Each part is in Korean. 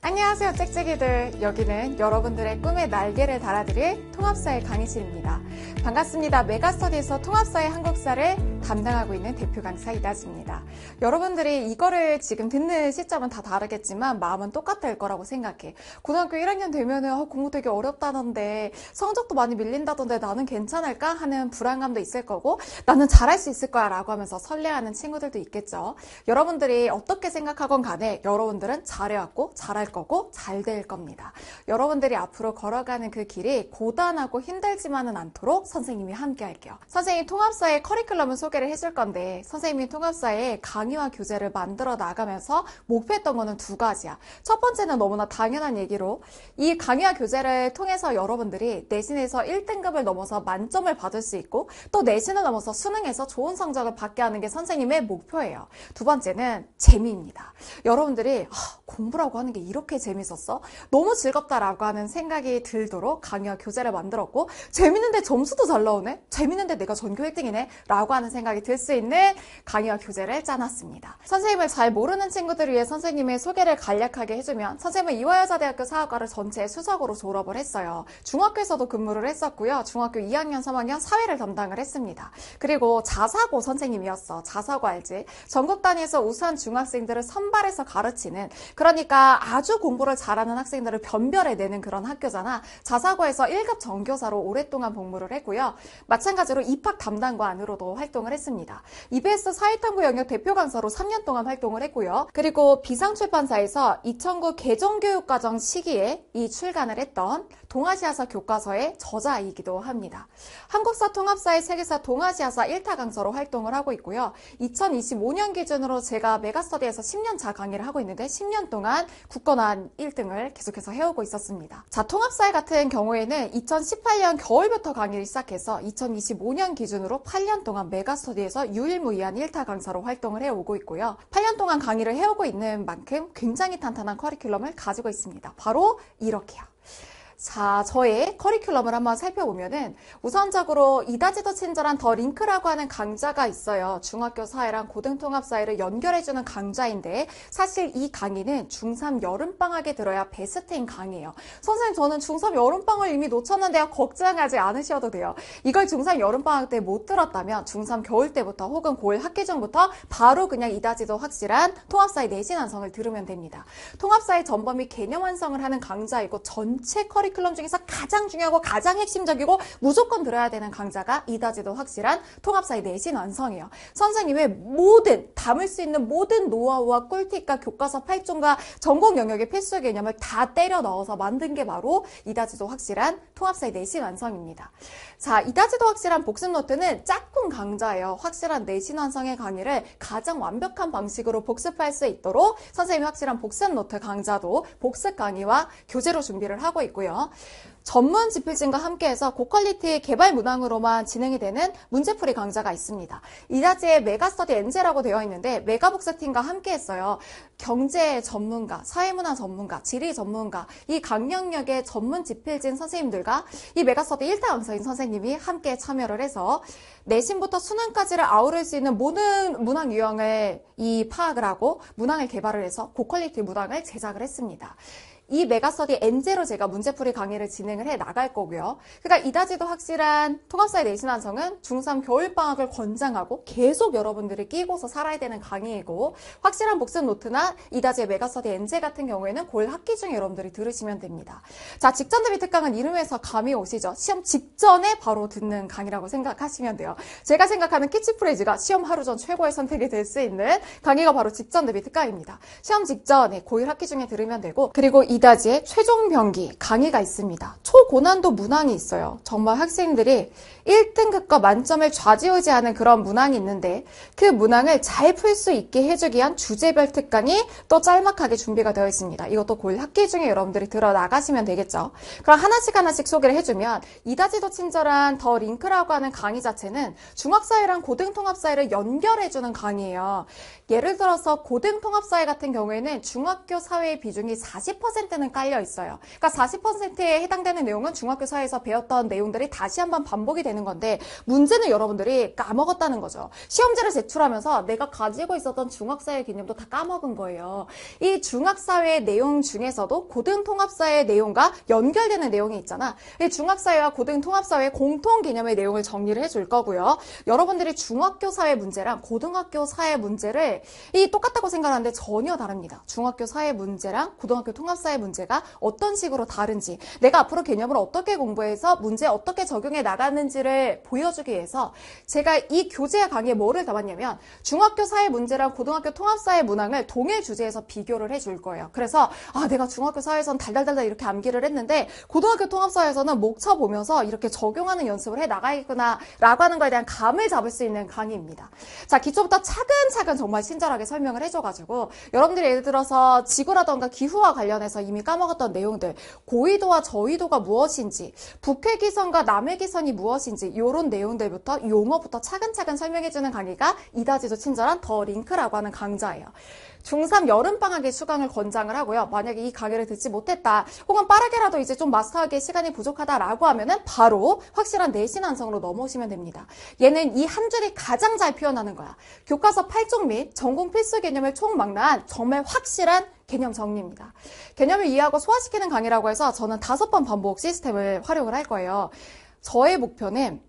안녕하세요 짹짹이들 여기는 여러분들의 꿈의 날개를 달아드릴 통합사의 강의실입니다 반갑습니다 메가스터디에서 통합사의 한국사를 담당하고 있는 대표 강사 이다지입니다. 여러분들이 이거를 지금 듣는 시점은 다 다르겠지만 마음은 똑같을 거라고 생각해. 고등학교 1학년 되면은 어, 공부 되게 어렵다던데 성적도 많이 밀린다던데 나는 괜찮을까 하는 불안감도 있을 거고 나는 잘할 수 있을 거야라고 하면서 설레하는 친구들도 있겠죠. 여러분들이 어떻게 생각하건 간에 여러분들은 잘해왔고 잘할 거고 잘 될 겁니다. 여러분들이 앞으로 걸어가는 그 길이 고단하고 힘들지만은 않도록 선생님이 함께 할게요. 선생님 통합사의 커리큘럼을 소개 소개를 해줄 건데 선생님이 통합사에 강의와 교재를 만들어 나가면서 목표했던 거는 두 가지야. 첫 번째는 너무나 당연한 얘기로 이 강의와 교재를 통해서 여러분들이 내신에서 1등급을 넘어서 만점을 받을 수 있고 또 내신을 넘어서 수능에서 좋은 성적을 받게 하는 게 선생님의 목표예요. 두 번째는 재미입니다. 여러분들이 아, 공부라고 하는 게 이렇게 재밌었어? 너무 즐겁다라고 하는 생각이 들도록 강의와 교재를 만들었고 재밌는데 점수도 잘 나오네? 재밌는데 내가 전교 1등이네? 라고 하는 생각 생각이 들 수 있는 강의와 교재를 짜놨습니다. 선생님을 잘 모르는 친구들을 위해 선생님의 소개를 간략하게 해주면 선생님은 이화여자대학교 사학과를 전체 수석으로 졸업을 했어요. 중학교에서도 근무를 했었고요. 중학교 2학년, 3학년 사회를 담당을 했습니다. 그리고 자사고 선생님이었어. 자사고 알지? 전국 단위에서 우수한 중학생들을 선발해서 가르치는 그러니까 아주 공부를 잘하는 학생들을 변별해내는 그런 학교잖아. 자사고에서 1급 정교사로 오랫동안 복무를 했고요. 마찬가지로 입학 담당관으로도 활동을 활동을 했습니다. EBS 사회탐구 영역 대표 강사로 3년 동안 활동을 했고요. 그리고 비상출판사에서 2009 개정교육과정 시기에 이 출간을 했던 동아시아사 교과서의 저자이기도 합니다. 한국사 통합사의 세계사 동아시아사 1타 강사로 활동을 하고 있고요. 2025년 기준으로 제가 메가스터디에서 10년차 강의를 하고 있는데 10년 동안 국건한 1등을 계속해서 해오고 있었습니다. 자, 통합사회 같은 경우에는 2018년 겨울부터 강의를 시작해서 2025년 기준으로 8년 동안 메가스터디에서 유일무이한 1타 강사로 활동을 해오고 있고요. 8년 동안 강의를 해오고 있는 만큼 굉장히 탄탄한 커리큘럼을 가지고 있습니다. 바로 이렇게요. 자, 저의 커리큘럼을 한번 살펴보면은 우선적으로 이다지도 친절한 더 링크라고 하는 강좌가 있어요. 중학교 사회랑 고등통합 사회를 연결해주는 강좌인데 사실 이 강의는 중3 여름방학에 들어야 베스트인 강의예요. 선생님 저는 중3 여름방학을 이미 놓쳤는데요. 걱정하지 않으셔도 돼요. 이걸 중3 여름방학 때 못 들었다면 중3 겨울 때부터 혹은 고1 학기 전부터 바로 그냥 이다지도 확실한 통합사회 내신 완성을 들으면 됩니다. 통합사회 전범위 개념 완성을 하는 강좌이고 전체 커리 큘럼 커리큘럼 중에서 가장 중요하고 가장 핵심적이고 무조건 들어야 되는 강좌가 이다지도 확실한 통합사의 내신 완성이에요. 선생님의 모든 담을 수 있는 모든 노하우와 꿀팁과 교과서 8종과 전공 영역의 필수 개념을 다 때려 넣어서 만든 게 바로 이다지도 확실한 통합사의 내신 완성입니다. 자, 이다지도 확실한 복습 노트는 짝꿍 강좌예요. 확실한 내신 완성의 강의를 가장 완벽한 방식으로 복습할 수 있도록 선생님이 확실한 복습 노트 강좌도 복습 강의와 교재로 준비를 하고 있고요. 전문 집필진과 함께해서 고퀄리티 개발 문항으로만 진행이 되는 문제풀이 강좌가 있습니다. 이자지의 메가스터디 엔제라고 되어 있는데 메가복사팀과 함께했어요. 경제 전문가, 사회문화 전문가, 지리 전문가 이 강력력의 전문 집필진 선생님들과 이 메가스터디 1타 강사인 선생님이 함께 참여를 해서 내신부터 수능까지를 아우를 수 있는 모든 문항 유형을 이 파악을 하고 문항을 개발을 해서 고퀄리티 문항을 제작을 했습니다. 이메가서터디 N제로 제가 문제풀이 강의를 진행을 해 나갈 거고요. 그러니까 이다지도 확실한 통합사의 내신 완성은 중3 겨울방학을 권장하고 계속 여러분들이 끼고서 살아야 되는 강의이고 확실한 복습 노트나 이다지의 메가서터디 N제 같은 경우에는 골 학기 중에 여러분들이 들으시면 됩니다. 자, 직전 대비 특강은 이름에서 감이 오시죠. 시험 직전에 바로 듣는 강의라고 생각하시면 돼요. 제가 생각하는 키치프레이즈가 시험 하루 전 최고의 선택이 될 수 있는 강의가 바로 직전 대비 특강입니다. 시험 직전에 고1 학기 중에 들으면 되고 그리고 이 이다지의 최종 병기 강의가 있습니다. 초고난도 문항이 있어요. 정말 학생들이 1등급과 만점을 좌지우지하는 그런 문항이 있는데 그 문항을 잘 풀 수 있게 해주기 위한 주제별 특강이 또 짤막하게 준비가 되어 있습니다. 이것도 곧 학기 중에 여러분들이 들어나가시면 되겠죠. 그럼 하나씩 하나씩 소개를 해주면 이다지도 친절한 더 링크라고 하는 강의 자체는 중학사회랑 고등통합사회를 연결해주는 강의예요. 예를 들어서 고등통합사회 같은 경우에는 중학교 사회의 비중이 40% 40%는 깔려 있어요. 그러니까 40%에 해당되는 내용은 중학교사에서 회 배웠던 내용들이 다시 한번 반복이 되는 건데 문제는 여러분들이 까먹었다는 거죠. 시험지를 제출하면서 내가 가지고 있었던 중학사회 개념도 다 까먹은 거예요. 이 중학사회 내용 중에서도 고등통합사회 내용과 연결되는 내용이 있잖아. 이 중학사회와 고등통합사회 공통 개념의 내용을 정리를 해줄 거고요. 여러분들이 중학교 사회 문제랑 고등학교 사회 문제를 이 똑같다고 생각하는데 전혀 다릅니다. 중학교 사회 문제랑 고등학교 통합사회 하나의 문제가 어떤 식으로 다른지 내가 앞으로 개념을 어떻게 공부해서 문제 어떻게 적용해 나가는지를 보여주기 위해서 제가 이 교재 강의에 뭐를 담았냐면 중학교 사회 문제랑 고등학교 통합사회 문항을 동일 주제에서 비교를 해줄 거예요. 그래서 아 내가 중학교 사회에서는 달달달달 이렇게 암기를 했는데 고등학교 통합사회에서는 목차 보면서 이렇게 적용하는 연습을 해 나가겠구나라고 하는 거에 대한 감을 잡을 수 있는 강의입니다. 자 기초부터 차근차근 정말 친절하게 설명을 해줘가지고 여러분들이 예를 들어서 지구라던가 기후와 관련해서 이미 까먹었던 내용들, 고의도와 저의도가 무엇인지, 북해 기선과 남해 기선이 무엇인지 이런 내용들부터 용어부터 차근차근 설명해주는 강의가 이다지도 친절한 더 링크라고 하는 강좌예요. 중3 여름방학에 수강을 권장을 하고요. 만약에 이 강의를 듣지 못했다, 혹은 빠르게라도 이제 좀 마스터하기에 시간이 부족하다라고 하면은 바로 확실한 내신 완성으로 넘어오시면 됩니다. 얘는 이 한 줄이 가장 잘 표현하는 거야. 교과서 8종 및 전공 필수 개념을 총망라한 정말 확실한 개념 정리입니다. 개념을 이해하고 소화시키는 강의라고 해서 저는 다섯 번 반복 시스템을 활용을 할 거예요. 저의 목표는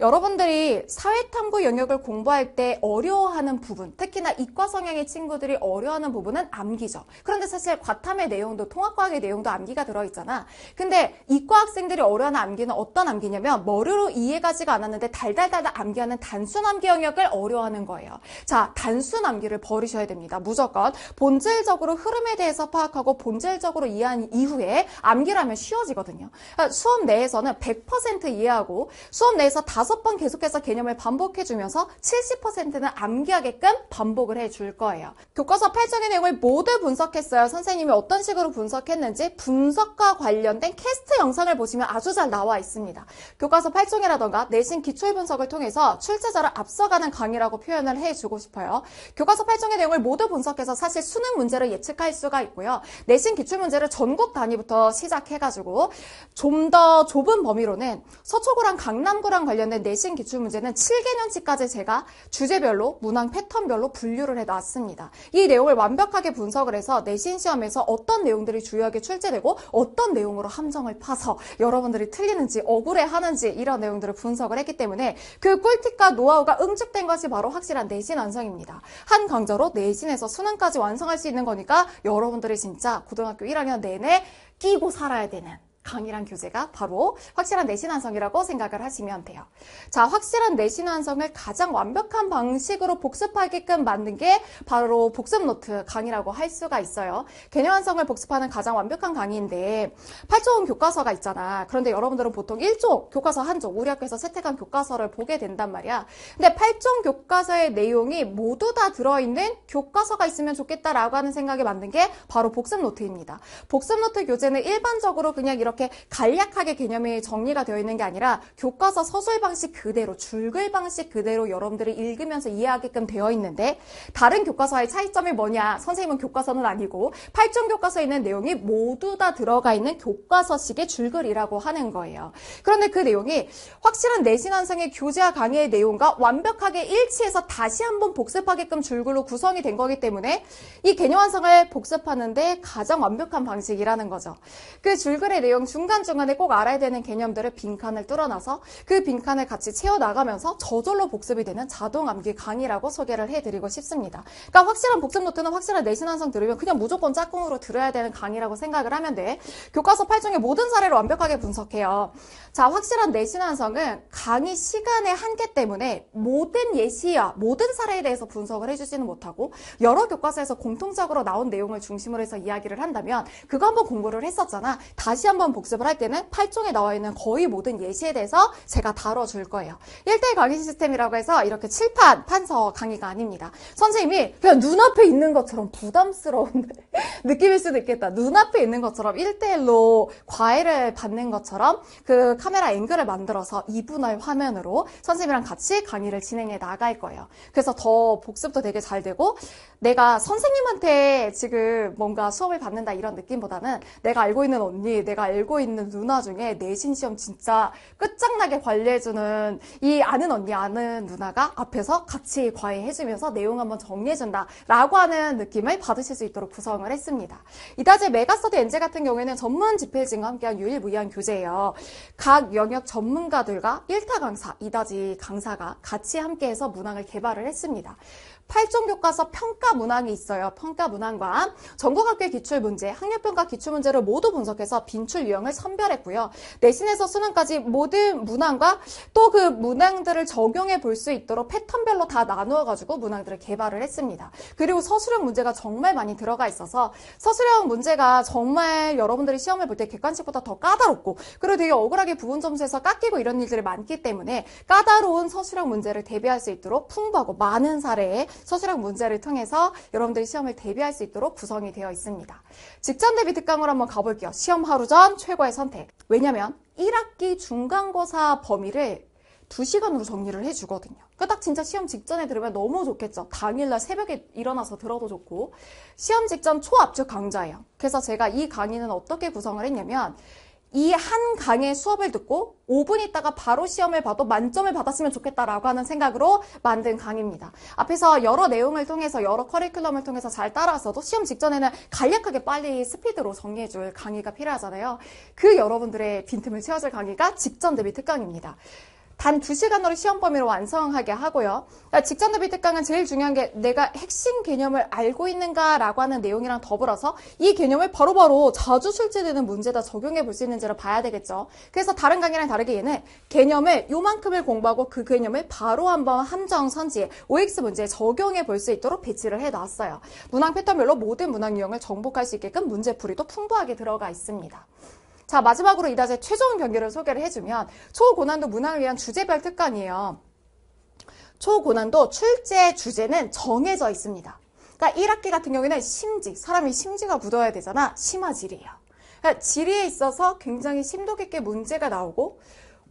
여러분들이 사회탐구 영역을 공부할 때 어려워하는 부분, 특히나 이과 성향의 친구들이 어려워하는 부분은 암기죠. 그런데 사실 과탐의 내용도 통합과학의 내용도 암기가 들어있잖아. 근데 이과 학생들이 어려워하는 암기는 어떤 암기냐면 머리로 이해가지가 않았는데 달달달달 암기하는 단순 암기 영역을 어려워하는 거예요. 자, 단순 암기를 버리셔야 됩니다. 무조건 본질적으로 흐름에 대해서 파악하고 본질적으로 이해한 이후에 암기라면 쉬워지거든요. 그러니까 수업 내에서는 100% 이해하고 수업 내에서 다 다섯 번 계속해서 개념을 반복해주면서 70%는 암기하게끔 반복을 해 줄 거예요. 교과서 8쪽의 내용을 모두 분석했어요. 선생님이 어떤 식으로 분석했는지 분석과 관련된 캐스트 영상을 보시면 아주 잘 나와 있습니다. 교과서 8종이라던가 내신 기출 분석을 통해서 출제자를 앞서가는 강의라고 표현을 해주고 싶어요. 교과서 8종의 내용을 모두 분석해서 사실 수능 문제를 예측할 수가 있고요. 내신 기출 문제를 전국 단위부터 시작해가지고 좀 더 좁은 범위로는 서초구랑 강남구랑 관련된 있는 내신 기출문제는 7개년치까지 제가 주제별로 문항 패턴별로 분류를 해놨습니다. 이 내용을 완벽하게 분석을 해서 내신 시험에서 어떤 내용들이 주요하게 출제되고 어떤 내용으로 함정을 파서 여러분들이 틀리는지 억울해하는지 이런 내용들을 분석을 했기 때문에 그 꿀팁과 노하우가 응축된 것이 바로 확실한 내신 완성입니다. 한 강좌로 내신에서 수능까지 완성할 수 있는 거니까 여러분들이 진짜 고등학교 1학년 내내 끼고 살아야 되는 강이란 교재가 바로 확실한 내신완성이라고 생각을 하시면 돼요. 자, 확실한 내신완성을 가장 완벽한 방식으로 복습하게끔 만든 게 바로 복습노트 강의라고 할 수가 있어요. 개념완성을 복습하는 가장 완벽한 강의인데 8종 교과서가 있잖아. 그런데 여러분들은 보통 1종 교과서 한 종 우리 학교에서 채택한 교과서를 보게 된단 말이야. 근데 8종 교과서의 내용이 모두 다 들어있는 교과서가 있으면 좋겠다라고 하는 생각에 만든 게 바로 복습노트입니다. 복습노트 교재는 일반적으로 그냥 이렇게 이렇게 간략하게 개념이 정리가 되어 있는 게 아니라 교과서 서술 방식 그대로 줄글 방식 그대로 여러분들이 읽으면서 이해하게끔 되어 있는데 다른 교과서와의 차이점이 뭐냐? 선생님은 교과서는 아니고 8종 교과서에 있는 내용이 모두 다 들어가 있는 교과서식의 줄글이라고 하는 거예요. 그런데 그 내용이 확실한 내신 환상의 교재와 강의의 내용과 완벽하게 일치해서 다시 한번 복습하게끔 줄글로 구성이 된 거기 때문에 이 개념 환상을 복습하는데 가장 완벽한 방식이라는 거죠. 그 줄글의 내용 그럼 중간중간에 꼭 알아야 되는 개념들을 빈칸을 뚫어놔서 그 빈칸을 같이 채워나가면서 저절로 복습이 되는 자동 암기 강의라고 소개를 해드리고 싶습니다. 그러니까 확실한 복습 노트는 확실한 내신 완성 들으면 그냥 무조건 짝꿍으로 들어야 되는 강의라고 생각을 하면 돼. 교과서 8종의 모든 사례를 완벽하게 분석해요. 자, 확실한 내신 완성은 강의 시간의 한계 때문에 모든 예시와 모든 사례에 대해서 분석을 해주지는 못하고 여러 교과서에서 공통적으로 나온 내용을 중심으로 해서 이야기를 한다면 그거 한번 공부를 했었잖아. 다시 한번 복습을 할 때는 8종에 나와 있는 거의 모든 예시에 대해서 제가 다뤄줄 거예요. 1대1 강의 시스템이라고 해서 이렇게 칠판, 판서 강의가 아닙니다. 선생님이 그냥 눈앞에 있는 것처럼 부담스러운 느낌일 수도 있겠다. 눈앞에 있는 것처럼 1대1로 과외를 받는 것처럼 그 카메라 앵글을 만들어서 2분할 엑스터 화면으로 선생님이랑 같이 강의를 진행해 나갈 거예요. 그래서 더 복습도 되게 잘 되고 내가 선생님한테 지금 뭔가 수업을 받는다 이런 느낌보다는 내가 알고 있는 언니, 내가 알고 있는 누나 중에 내신 시험 진짜 끝장나게 관리해주는 이 아는 언니, 아는 누나가 앞에서 같이 과외해주면서 내용 한번 정리해준다 라고 하는 느낌을 받으실 수 있도록 구성을 했습니다. 이다지 메가스터디 엔젤 같은 경우에는 전문 집필진과 함께한 유일무이한 교재예요. 각 영역 전문가들과 1 필타 강사, 이다지 강사가 같이 함께해서 문항을 개발을 했습니다. 8종 교과서 평가 문항이 있어요. 평가 문항과 전국학교 기출 문제, 학력평가 기출 문제를 모두 분석해서 빈출 유형을 선별했고요. 내신에서 수능까지 모든 문항과 또 그 문항들을 적용해 볼 수 있도록 패턴별로 다 나누어 가지고 문항들을 개발을 했습니다. 그리고 서술형 문제가 정말 많이 들어가 있어서 서술형 문제가 정말 여러분들이 시험을 볼 때 객관식보다 더 까다롭고 그리고 되게 억울하게 부분 점수에서 깎이고 이런 일들이 많기 때문에 까다로운 서술형 문제를 대비할 수 있도록 풍부하고 많은 사례에 서술형 문제를 통해서 여러분들이 시험을 대비할 수 있도록 구성이 되어 있습니다. 직전 대비 특강으로 한번 가볼게요. 시험 하루 전 최고의 선택. 왜냐면 1학기 중간고사 범위를 2시간으로 정리를 해주거든요. 그딱 진짜 시험 직전에 들으면 너무 좋겠죠. 당일날 새벽에 일어나서 들어도 좋고 시험 직전 초압축 강좌예요. 그래서 제가 이 강의는 어떻게 구성을 했냐면 이한 강의 수업을 듣고 5분 있다가 바로 시험을 봐도 만점을 받았으면 좋겠다라고 하는 생각으로 만든 강의입니다. 앞에서 여러 내용을 통해서 여러 커리큘럼을 통해서 잘 따라서도 시험 직전에는 간략하게 빨리 스피드로 정리해줄 강의가 필요하잖아요. 그 여러분들의 빈틈을 채워줄 강의가 직전 대비 특강입니다. 단 2시간으로 시험 범위를 완성하게 하고요. 그러니까 직전 대비 특강은 제일 중요한 게 내가 핵심 개념을 알고 있는가라고 하는 내용이랑 더불어서 이 개념을 바로바로 바로 자주 출제되는 문제다 적용해 볼 수 있는지를 봐야 되겠죠. 그래서 다른 강의랑 다르게 얘는 개념을 요만큼을 공부하고 그 개념을 바로 한번 함정 선지에 OX 문제에 적용해 볼 수 있도록 배치를 해 놨어요. 문항 패턴별로 모든 문항 유형을 정복할 수 있게끔 문제풀이도 풍부하게 들어가 있습니다. 자, 마지막으로 이다제 최종 경기를 소개를 해주면 초고난도 문항을 위한 주제별 특강이에요. 초고난도 출제 주제는 정해져 있습니다. 그러니까 1학기 같은 경우에는 심지, 사람이 심지가 굳어야 되잖아. 심화질이에요. 그러니까 질의에 있어서 굉장히 심도 깊게 문제가 나오고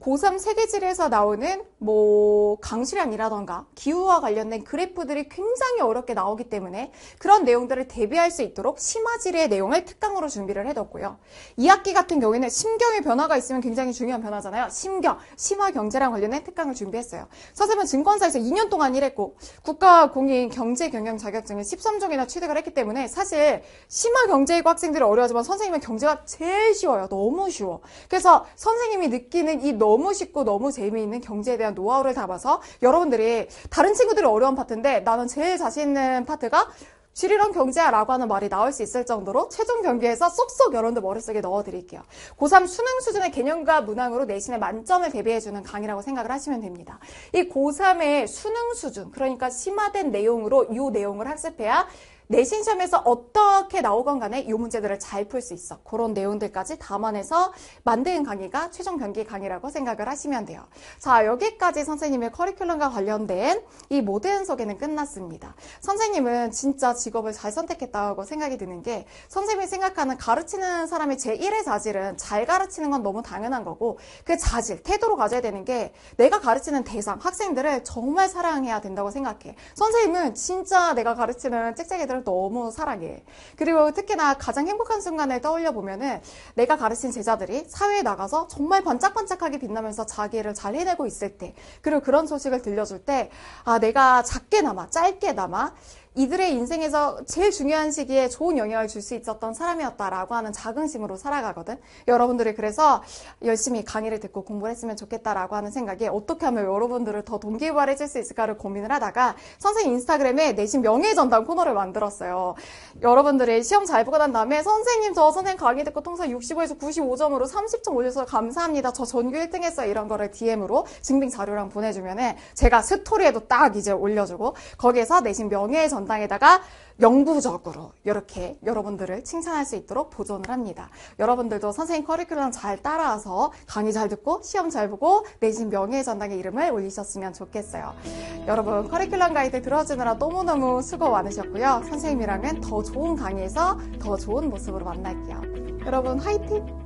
고3 세계지리에서 나오는 뭐 강수량이라던가 기후와 관련된 그래프들이 굉장히 어렵게 나오기 때문에 그런 내용들을 대비할 수 있도록 심화지리의 내용을 특강으로 준비를 해뒀고요. 2학기 같은 경우에는 심경의 변화가 있으면 굉장히 중요한 변화잖아요. 심경, 심화경제랑 관련된 특강을 준비했어요. 선생님은 증권사에서 2년 동안 일했고 국가공인 경제경영 자격증을 13종이나 취득을 했기 때문에 사실 심화경제이고 학생들이 어려워하지만 선생님은 경제가 제일 쉬워요. 너무 쉬워. 그래서 선생님이 느끼는 이 너무 너무 쉽고 너무 재미있는 경제에 대한 노하우를 담아서 여러분들이 다른 친구들이 어려운 파트인데 나는 제일 자신 있는 파트가 실이런 경제야라고 하는 말이 나올 수 있을 정도로 최종 경기에서 쏙쏙 여러분들 머릿속에 넣어드릴게요. 고3 수능 수준의 개념과 문항으로 내신의 만점을 대비해주는 강의라고 생각을 하시면 됩니다. 이 고3의 수능 수준, 그러니까 심화된 내용으로 이 내용을 학습해야 내신 시험에서 어떻게 나오건 간에 이 문제들을 잘 풀 수 있어. 그런 내용들까지 담아내서 만든 강의가 최종 변기 강의라고 생각을 하시면 돼요. 자, 여기까지 선생님의 커리큘럼과 관련된 이 모든 소개는 끝났습니다. 선생님은 진짜 직업을 잘 선택했다고 생각이 드는 게 선생님이 생각하는 가르치는 사람의 제1의 자질은 잘 가르치는 건 너무 당연한 거고 그 자질, 태도로 가져야 되는 게 내가 가르치는 대상, 학생들을 정말 사랑해야 된다고 생각해. 선생님은 진짜 내가 가르치는 짹짹이들 아이들을 너무 사랑해. 그리고 특히나 가장 행복한 순간을 떠올려 보면은 내가 가르친 제자들이 사회에 나가서 정말 반짝반짝하게 빛나면서 자기를 잘 해내고 있을 때, 그리고 그런 소식을 들려줄 때, 아, 내가 작게나마, 짧게나마, 이들의 인생에서 제일 중요한 시기에 좋은 영향을 줄 수 있었던 사람이었다라고 하는 자긍심으로 살아가거든. 여러분들이 그래서 열심히 강의를 듣고 공부를 했으면 좋겠다라고 하는 생각에 어떻게 하면 여러분들을 더 동기부여를 해줄 수 있을까를 고민을 하다가 선생님 인스타그램에 내신 명예의 전당 코너를 만들었어요. 여러분들이 시험 잘 보고 난 다음에 선생님 저 선생님 강의 듣고 통상 65에서 95점으로 30점 올려서 감사합니다. 저 전교 1등 했어요. 이런 거를 DM으로 증빙 자료랑 보내주면 제가 스토리에도 딱 이제 올려주고 거기에서 내신 명예의 전당 전당에다가 영구적으로 이렇게 여러분들을 칭찬할 수 있도록 보존을 합니다. 여러분들도 선생님 커리큘럼 잘 따라와서 강의 잘 듣고 시험 잘 보고 내신 명예의 전당의 이름을 올리셨으면 좋겠어요. 여러분 커리큘럼 가이드 들어주느라 너무너무 수고 많으셨고요. 선생님이랑은 더 좋은 강의에서 더 좋은 모습으로 만날게요. 여러분 화이팅!